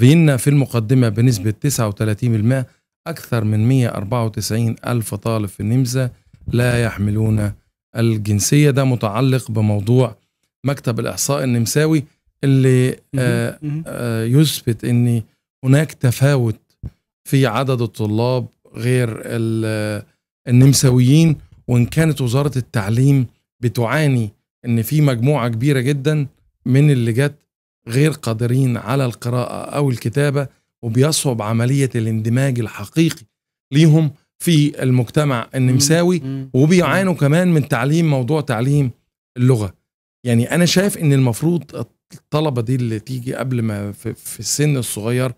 فيينا في المقدمة بنسبة 39% أكثر من 194 ألف طالب في النمسا لا يحملون الجنسية ده متعلق بموضوع مكتب الإحصاء النمساوي اللي آآ آآ آه، آه، يثبت أن هناك تفاوت في عدد الطلاب غير آه، النمساويين وإن كانت وزارة التعليم بتعاني أن في مجموعة كبيرة جدا من اللي جت غير قادرين على القراءة أو الكتابة وبيصعب عملية الاندماج الحقيقي ليهم في المجتمع النمساوي وبيعانوا كمان من تعليم موضوع تعليم اللغة يعني أنا شايف إن المفروض الطلبة دي اللي تيجي قبل ما في السن الصغير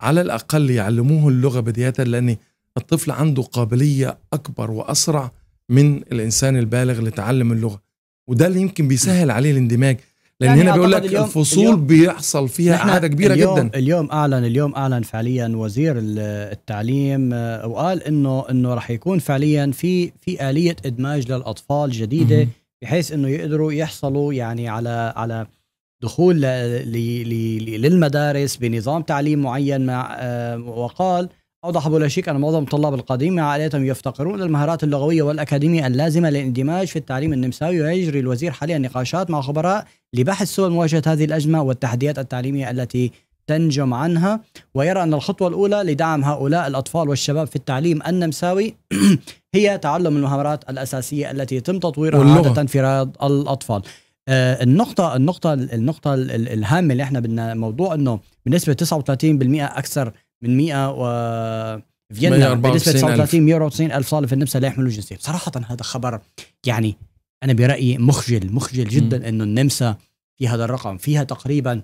على الأقل يعلموه اللغة بداية لأن الطفل عنده قابلية أكبر وأسرع من الإنسان البالغ لتعلم اللغة وده اللي يمكن بيسهل عليه الاندماج لان يعني هنا بيقول لك الفصول اليوم بيحصل فيها اعاده كبيره اليوم جدا اليوم اعلن اليوم اعلن فعليا وزير التعليم آه، وقال انه انه راح يكون فعليا في في اليه ادماج للاطفال جديده بحيث انه يقدروا يحصلوا يعني على على دخول للمدارس بنظام تعليم معين مع آه، وقال أوضح أبو لاشيك أن معظم الطلاب القادمين مع عائلاتهم يفتقرون للمهارات اللغوية والأكاديمية اللازمة للاندماج في التعليم النمساوي ويجري الوزير حاليا نقاشات مع خبراء لبحث سبل مواجهة هذه الأزمة والتحديات التعليمية التي تنجم عنها ويرى أن الخطوة الأولى لدعم هؤلاء الأطفال والشباب في التعليم النمساوي هي تعلم المهارات الأساسية التي يتم تطويرها واللغة. عادة في رياض الأطفال آه، النقطة النقطة النقطة الهامة اللي احنا بدنا موضوع انه بنسبة 39% اكثر من 100 و فيينا بنسبه 39 190 الف صالح في النمسا لا يحملوا الجنسيه صراحه هذا خبر يعني انا برايي مخجل مخجل جدا انه النمسا في هذا الرقم فيها تقريبا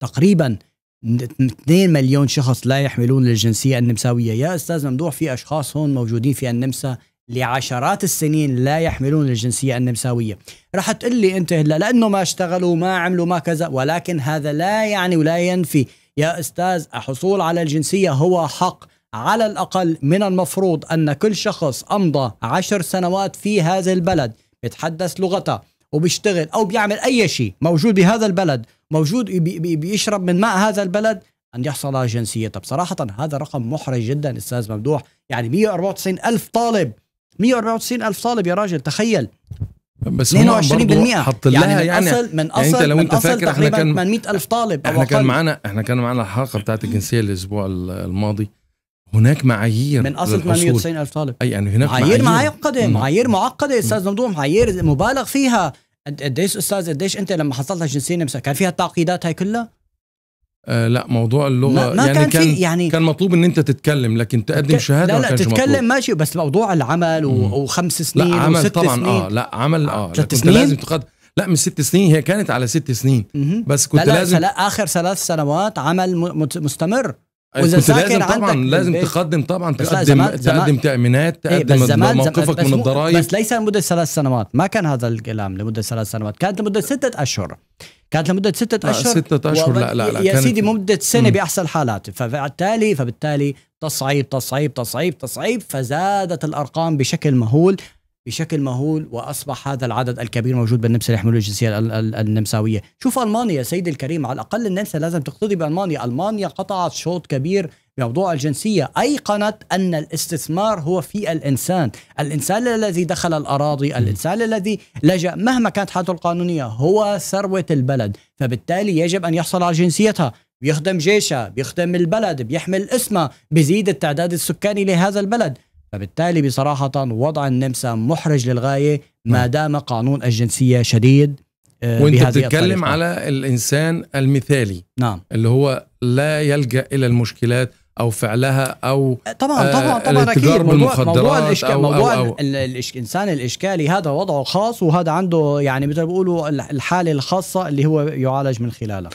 تقريبا 2 مليون شخص لا يحملون الجنسيه النمساويه يا استاذ ممدوح في اشخاص هون موجودين في النمسا لعشرات السنين لا يحملون الجنسيه النمساويه راح تقول لي انت هلا لانه ما اشتغلوا ما عملوا ما كذا ولكن هذا لا يعني ولا ينفي يا أستاذ الحصول على الجنسية هو حق على الأقل من المفروض أن كل شخص أمضى عشر سنوات في هذا البلد بتحدث لغته وبيشتغل أو بيعمل أي شيء موجود بهذا البلد موجود بيشرب من ماء هذا البلد أن يحصل على جنسية طب صراحة هذا رقم محرج جدا أستاذ ممدوح يعني 194 ألف طالب 194 ألف طالب يا راجل تخيل بس 22% حط لها يعني, من يعني. اصل من اصل يعني انت لو انت فاكر احنا كان 800000 طالب احنا كان معانا احنا كان معانا الحلقه بتاعت الجنسيه الاسبوع الماضي هناك معايير من اصل 98000 طالب اي يعني هناك معايير معقده معايير معقده استاذ ممدوح معايير مبالغ فيها قديش استاذ قديش انت لما حصلت على جنسيه كان فيها التعقيدات هاي كلها آه لا موضوع اللغه ما, يعني كان, كان يعني كان مطلوب ان انت تتكلم لكن تقدم شهاده لا لا تتكلم مطلوب. ماشي بس موضوع العمل و... وخمس آه، سنين لا عمل وست طبعا سنين. اه لا عمل اه ثلاث سنين لازم تقدم لا مش ست سنين هي كانت على ست سنين بس كنت لا لا لازم لا اخر ثلاث سنوات عمل مستمر آه، واذا كنت لازم طبعا لازم تقدم طبعا تقدم زمان تقدم تامينات إيه، تقدم زمان موقفك من الضرائب بس ليس لمده ثلاث سنوات ما كان هذا الكلام لمده ثلاث سنوات كانت لمده سته اشهر كانت لمده ستة اشهر ستة اشهر لا لا لا يا سيدي مده سنه مم. باحسن حالات فبالتالي فبالتالي تصعيب تصعيب تصعيب تصعيب فزادت الارقام بشكل مهول بشكل مهول واصبح هذا العدد الكبير موجود بالنمسا يحملون الجنسيه النمساويه، شوف المانيا سيدي الكريم على الاقل النمسا لازم تقتدي بالمانيا، المانيا قطعت شوط كبير بموضوع الجنسيه، ايقنت ان الاستثمار هو في الانسان، الانسان الذي دخل الاراضي، الانسان الذي لجا مهما كانت حالته القانونيه هو ثروه البلد، فبالتالي يجب ان يحصل على جنسيتها، بيخدم جيشها، بيخدم البلد، بيحمل اسمه، بيزيد التعداد السكاني لهذا البلد، فبالتالي بصراحة وضع النمسا محرج للغاية نعم. ما دام قانون الجنسية شديد آه، وانت بتتكلم على الانسان المثالي نعم اللي هو لا يلجا الى المشكلات او فعلها او آه، طبعا طبعا آه، طبعا اكيد موضوع, موضوع الاشكال أو موضوع أو أو الانسان الاشكالي هذا وضعه خاص وهذا عنده يعني مثل ما بيقولوا الحاله الخاصه اللي هو يعالج من خلالها